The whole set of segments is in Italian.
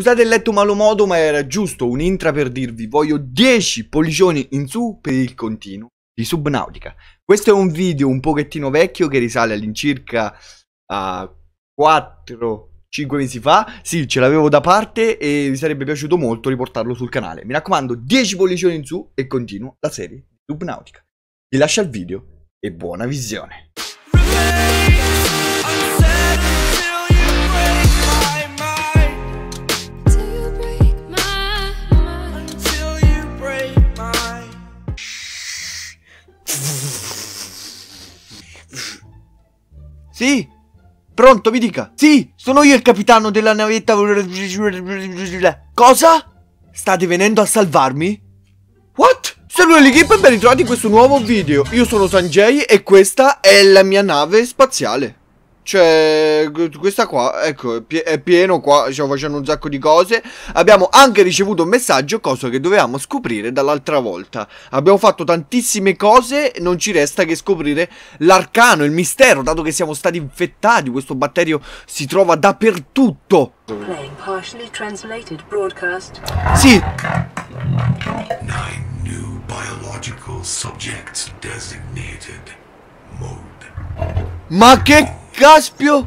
Scusate il letto malomodo, ma era giusto un intra per dirvi voglio 10 pollicioni in su per il continuo di Subnautica. Questo è un video un pochettino vecchio che risale all'incirca a 4 5 mesi fa, sì, ce l'avevo da parte e vi sarebbe piaciuto molto riportarlo sul canale. Mi raccomando, 10 pollicioni in su e continuo la serie di Subnautica. Vi lascio al video e buona visione. Pronto, mi dica. Sì, sono io il capitano della navetta. Cosa? State venendo a salvarmi? What? Saluto l'equipe e ben ritrovati in questo nuovo video. Io sono Sanjay e questa è la mia nave spaziale. Cioè, questa qua, ecco, è pieno qua, stiamo facendo un sacco di cose. Abbiamo anche ricevuto un messaggio, cosa che dovevamo scoprire dall'altra volta. Abbiamo fatto tantissime cose, non ci resta che scoprire l'arcano, il mistero, dato che siamo stati infettati. Questo batterio si trova dappertutto. Sì. Nine new biological subjects designated mode. Ma che Caspio!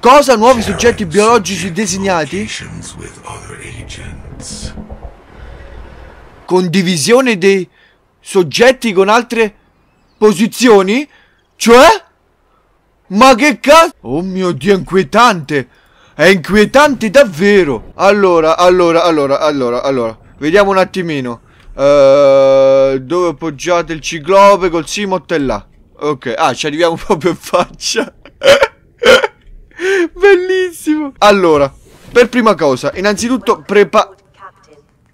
Cosa nuovi soggetti biologici designati? Condivisione dei soggetti con altre posizioni? Cioè? Ma che cazzo? Oh mio dio, è inquietante! È inquietante davvero! Allora, allora, allora, allora, allora. Vediamo un attimino. Uh, dove appoggiate il ciclope col Simot è là. Ok, ah, ci arriviamo proprio in faccia. Bellissimo. Allora, per prima cosa, innanzitutto prepara...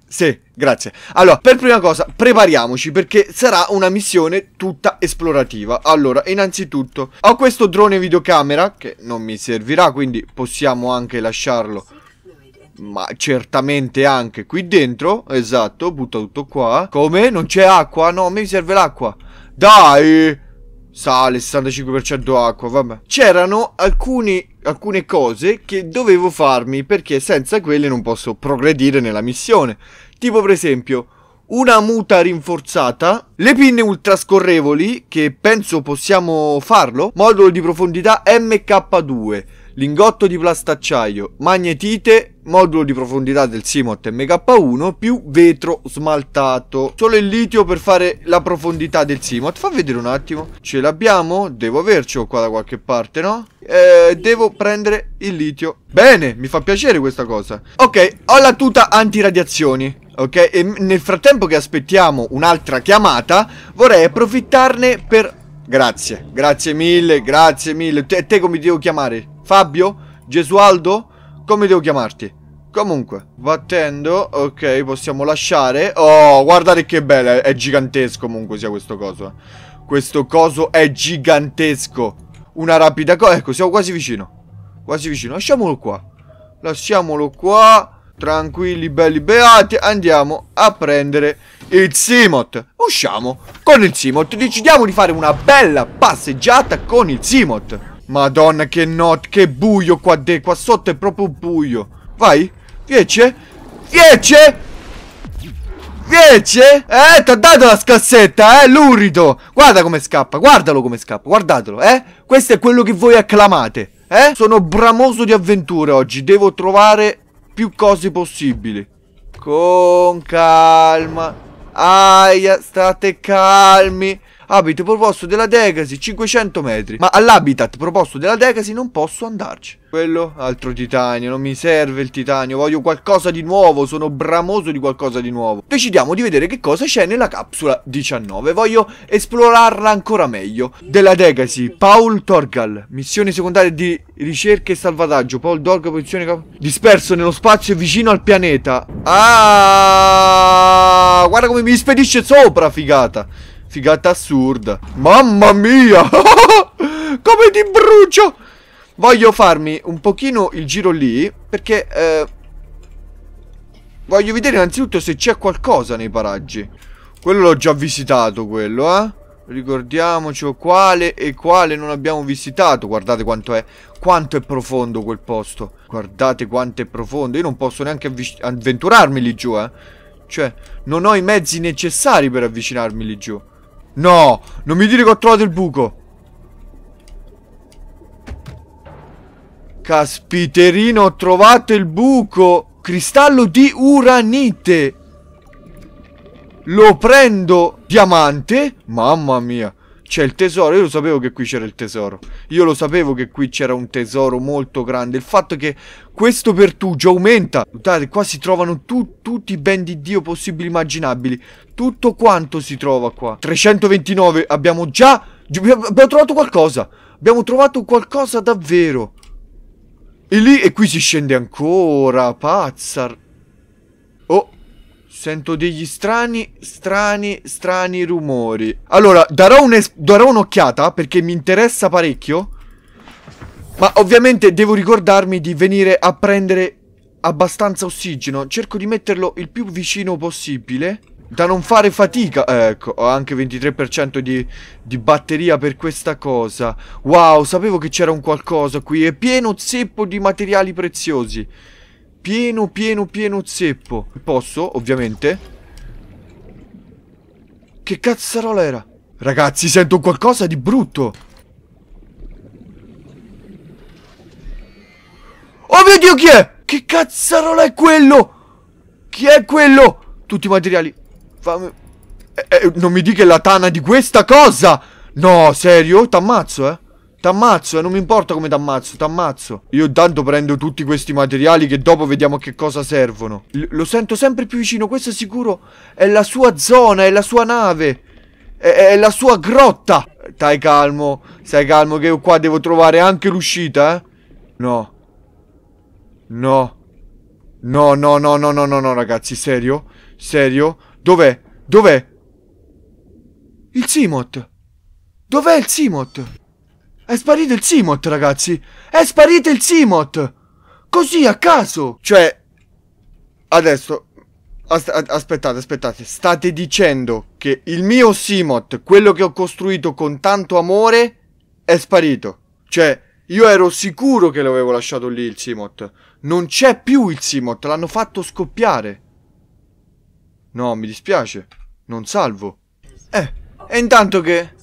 Sì, grazie. Allora, per prima cosa, prepariamoci perché sarà una missione tutta esplorativa. Allora, innanzitutto, ho questo drone videocamera che non mi servirà, quindi possiamo anche lasciarlo. Ma certamente anche qui dentro, esatto, butta tutto qua. Come? Non c'è acqua? No, a me serve l'acqua. Dai! Sale, 65% acqua, vabbè. C'erano alcune cose che dovevo farmi perché senza quelle non posso progredire nella missione. Tipo per esempio, una muta rinforzata, le pinne ultrascorrevoli, che penso possiamo farlo, modulo di profondità MK2 lingotto di plastacciaio, magnetite, modulo di profondità del Simot MK1 più vetro smaltato. Solo il litio per fare la profondità del Simot. Fa vedere un attimo. Ce l'abbiamo? Devo avercelo qua da qualche parte, no? Eh, devo prendere il litio. Bene, mi fa piacere questa cosa. Ok, ho la tuta antiradiazioni. Ok, e nel frattempo che aspettiamo un'altra chiamata, vorrei approfittarne per... Grazie, grazie mille, grazie mille. Te, te come ti devo chiamare? Fabio? Gesualdo? Come devo chiamarti? Comunque, battendo, ok, possiamo lasciare Oh, guardate che bello, è gigantesco comunque sia questo coso eh. Questo coso è gigantesco Una rapida cosa, ecco, siamo quasi vicino Quasi vicino, lasciamolo qua Lasciamolo qua Tranquilli, belli, beati Andiamo a prendere il Simot Usciamo con il Simot Decidiamo di fare una bella passeggiata con il Simot Madonna, che notte, che buio qua, de qua sotto è proprio buio. Vai, 10, 10, 10, eh, ti ha dato la scassetta, eh, lurido. Guarda come scappa, guardalo come scappa, guardatelo, eh. Questo è quello che voi acclamate, eh. Sono bramoso di avventure oggi, devo trovare più cose possibili. Con calma, aia, state calmi abito proposto della Decasi 500 metri, ma all'habitat proposto della Decasi non posso andarci. Quello, altro titanio, non mi serve il titanio, voglio qualcosa di nuovo, sono bramoso di qualcosa di nuovo. Decidiamo di vedere che cosa c'è nella capsula 19, voglio esplorarla ancora meglio. Della Decasi, Paul Torgal, missione secondaria di ricerca e salvataggio, Paul Dorg, posizione cap- disperso nello spazio vicino al pianeta. Ah, guarda come mi spedisce sopra, figata. Figata assurda. Mamma mia! Come ti brucio! Voglio farmi un pochino il giro lì, perché... Eh, voglio vedere innanzitutto se c'è qualcosa nei paraggi. Quello l'ho già visitato, quello, eh? Ricordiamoci quale e quale non abbiamo visitato. Guardate quanto è, quanto è profondo quel posto. Guardate quanto è profondo. Io non posso neanche avventurarmi lì giù, eh. Cioè, non ho i mezzi necessari per avvicinarmi lì giù. No, non mi dire che ho trovato il buco. Caspiterino, ho trovato il buco. Cristallo di uranite. Lo prendo. Diamante. Mamma mia c'è il tesoro. Io lo sapevo che qui c'era il tesoro. Io lo sapevo che qui c'era un tesoro molto grande. Il fatto che questo pertugio aumenta. Guardate, qua si trovano tu, tutti i ben di Dio possibili immaginabili. Tutto quanto si trova qua. 329 abbiamo già... Abbiamo trovato qualcosa. Abbiamo trovato qualcosa davvero. E lì e qui si scende ancora, pazza. Sento degli strani, strani, strani rumori. Allora, darò un'occhiata un perché mi interessa parecchio. Ma ovviamente devo ricordarmi di venire a prendere abbastanza ossigeno. Cerco di metterlo il più vicino possibile. Da non fare fatica. Eh, ecco, ho anche 23% di, di, batteria per questa cosa. Wow, sapevo che c'era un qualcosa qui. È pieno zeppo di materiali preziosi. Pieno, pieno, pieno zeppo. Posso, ovviamente. Che cazzarola era? Ragazzi, sento qualcosa di brutto. Oh mio Dio, chi è? Che cazzarola è quello? Chi è quello? Tutti i materiali. Fammi... Eh, eh, non mi dica la tana di questa cosa! No, serio? T'ammazzo, eh. T'ammazzo, eh, non mi importa come t'ammazzo, t'ammazzo. Io intanto prendo tutti questi materiali che dopo vediamo a che cosa servono. L lo sento sempre più vicino, questo è sicuro. È la sua zona, è la sua nave. È, è la sua grotta. Stai calmo, stai calmo che io qua devo trovare anche l'uscita, eh. No. No. No, no, no, no, no, no, no, ragazzi, serio? Serio? Dov'è? Dov'è? Il Simot. Dov'è il Simot? È sparito il Simot, ragazzi! È sparito il Simot! Così, a caso! Cioè... Adesso... As aspettate, aspettate. State dicendo che il mio Simot, quello che ho costruito con tanto amore, è sparito. Cioè, io ero sicuro che l'avevo lasciato lì il Simot. Non c'è più il Simot, l'hanno fatto scoppiare. No, mi dispiace. Non salvo. Eh, e intanto che...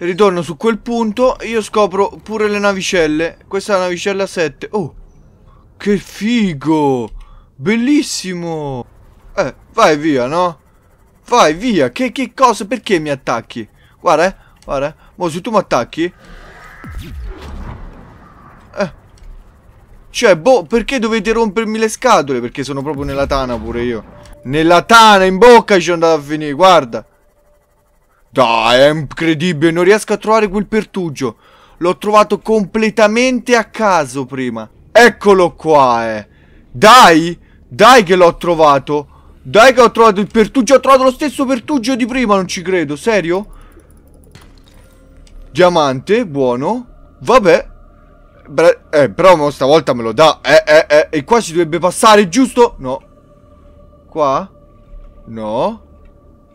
Ritorno su quel punto e io scopro pure le navicelle. Questa è la navicella 7. Oh, che figo! Bellissimo! Eh, vai via, no? Vai via! Che, che cosa? Perché mi attacchi? Guarda, eh, guarda. Eh. Mo se tu mi attacchi... Eh. Cioè, boh, perché dovete rompermi le scatole? Perché sono proprio nella tana pure io. Nella tana, in bocca ci sono andato a finire, guarda. Dai, è incredibile, non riesco a trovare quel pertugio. L'ho trovato completamente a caso prima. Eccolo qua, eh. Dai, dai che l'ho trovato. Dai che ho trovato il pertugio, ho trovato lo stesso pertugio di prima, non ci credo, serio? Diamante, buono. Vabbè. eh, però mo stavolta me lo dà. Eh, eh, eh. E qua si dovrebbe passare, giusto? No. Qua? No.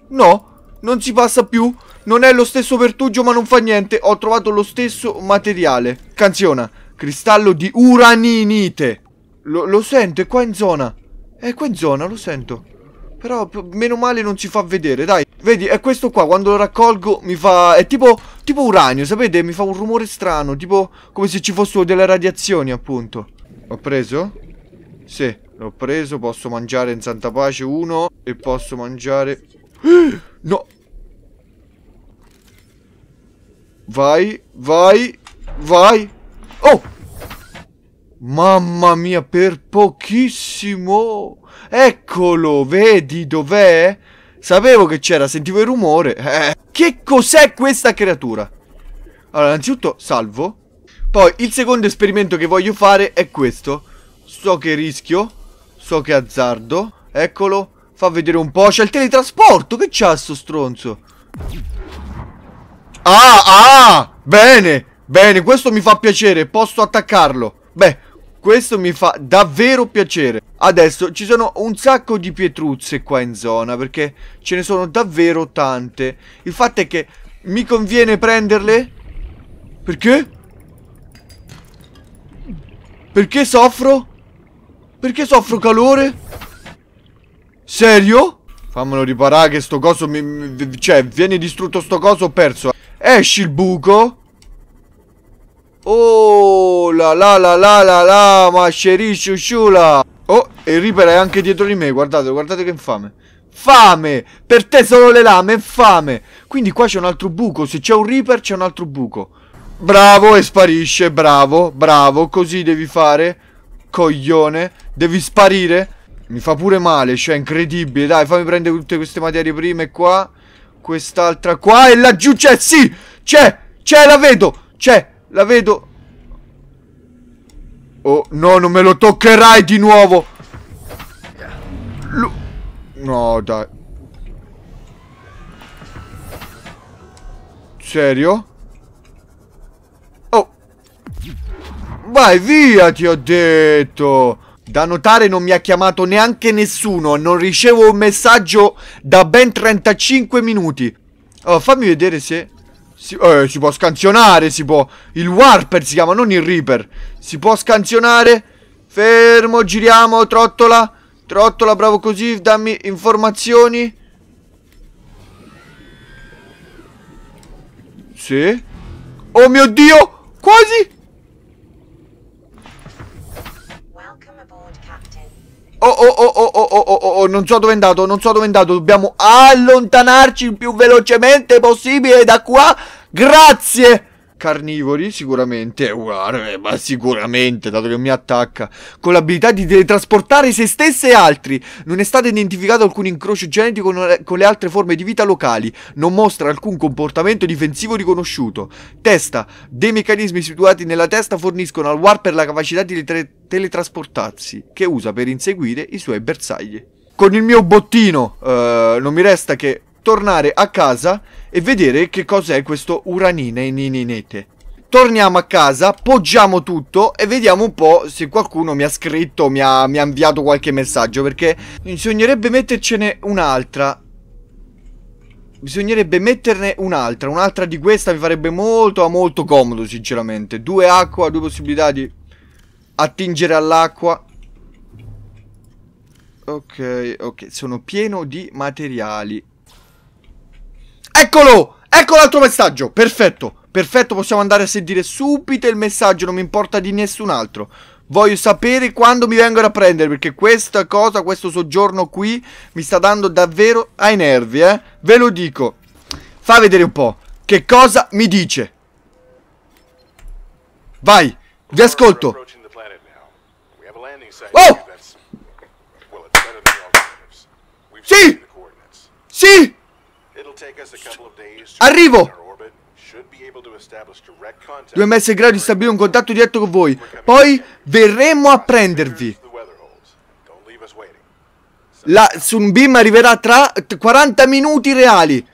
No. Non si passa più. Non è lo stesso pertugio ma non fa niente. Ho trovato lo stesso materiale. Canziona. Cristallo di uraninite. Lo, lo sento, è qua in zona. È qua in zona, lo sento. Però meno male non si fa vedere, dai. Vedi, è questo qua, quando lo raccolgo mi fa... È tipo, tipo uranio, sapete? Mi fa un rumore strano, tipo come se ci fossero delle radiazioni, appunto. Ho preso? Sì, l'ho preso, posso mangiare in santa pace uno e posso mangiare... No, Vai, vai, vai. Oh! Mamma mia, per pochissimo. Eccolo, vedi dov'è? Sapevo che c'era, sentivo il rumore. Eh. Che cos'è questa creatura? Allora, innanzitutto salvo. Poi, il secondo esperimento che voglio fare è questo. So che rischio, so che azzardo. Eccolo, fa vedere un po'. C'è il teletrasporto, che c'ha sto stronzo? Ah, ah! Bene, bene, questo mi fa piacere, posso attaccarlo. Beh, questo mi fa davvero piacere. Adesso ci sono un sacco di pietruzze qua in zona, perché ce ne sono davvero tante. Il fatto è che mi conviene prenderle? Perché? Perché soffro? Perché soffro calore? Serio? Fammelo riparare che sto coso mi, mi, Cioè, viene distrutto sto coso, ho perso Esci il buco. Oh la la la la la la ma sciusciula. Oh e il Reaper è anche dietro di me guardate guardate che infame. Fame! Per te solo le lame, infame! Quindi qua c'è un altro buco, se c'è un Reaper c'è un altro buco. Bravo e sparisce, bravo, bravo, così devi fare. Coglione, devi sparire. Mi fa pure male, cioè incredibile, dai fammi prendere tutte queste materie prime qua quest'altra qua e laggiù c'è, sì, c'è, c'è, la vedo, c'è, la vedo. Oh, no, non me lo toccherai di nuovo. Lu no, dai. Serio? Oh. Vai via, ti ho detto. Da notare non mi ha chiamato neanche nessuno, non ricevo un messaggio da ben 35 minuti. Oh, fammi vedere se... Si, eh, si può scansionare, si può... Il Warper si chiama, non il Reaper. Si può scansionare. Fermo, giriamo, trottola. Trottola, bravo così, dammi informazioni. Sì. Oh mio Dio, quasi... Oh, oh, oh, oh, oh, oh, oh, oh, non so dove è andato, non so dove è andato. Dobbiamo allontanarci il più velocemente possibile da qua. Grazie carnivori sicuramente, uh, ma sicuramente, dato che mi attacca, con l'abilità di teletrasportare se stesse e altri. Non è stato identificato alcun incrocio genetico con le altre forme di vita locali, non mostra alcun comportamento difensivo riconosciuto. Testa, dei meccanismi situati nella testa forniscono al Warper la capacità di tre- teletrasportarsi, che usa per inseguire i suoi bersagli. Con il mio bottino eh, non mi resta che tornare a casa e vedere che cos'è questo uranine nininete. Torniamo a casa, poggiamo tutto e vediamo un po' se qualcuno mi ha scritto, mi ha, mi ha inviato qualche messaggio, perché bisognerebbe mettercene un'altra. Bisognerebbe metterne un'altra, un'altra di questa mi farebbe molto, molto comodo, sinceramente. Due acqua, due possibilità di attingere all'acqua. Ok, ok, sono pieno di materiali. Eccolo! Ecco l'altro messaggio! Perfetto! Perfetto, possiamo andare a sentire subito il messaggio, non mi importa di nessun altro. Voglio sapere quando mi vengono a prendere, perché questa cosa, questo soggiorno qui, mi sta dando davvero ai nervi, eh? Ve lo dico. Fa vedere un po', che cosa mi dice. Vai, vi ascolto. Oh! Sì! Arrivo! Due messi in grado di stabilire un contatto diretto con voi. Poi verremo a prendervi. La Sunbeam arriverà tra 40 minuti reali.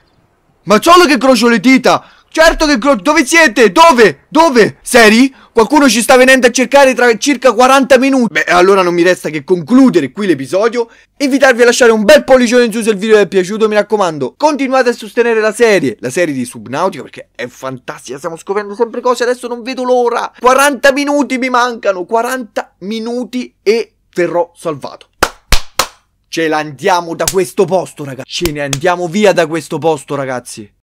Ma solo che crocio le dita! Certo che Croce, dove siete? Dove? Dove? Seri? Qualcuno ci sta venendo a cercare tra circa 40 minuti. Beh, allora non mi resta che concludere qui l'episodio, invitarvi a lasciare un bel pollicione in su se il video vi è piaciuto, mi raccomando. Continuate a sostenere la serie, la serie di Subnautica, perché è fantastica, stiamo scoprendo sempre cose, adesso non vedo l'ora. 40 minuti mi mancano, 40 minuti e verrò salvato. Ce l'andiamo da questo posto, ragazzi. Ce ne andiamo via da questo posto, ragazzi.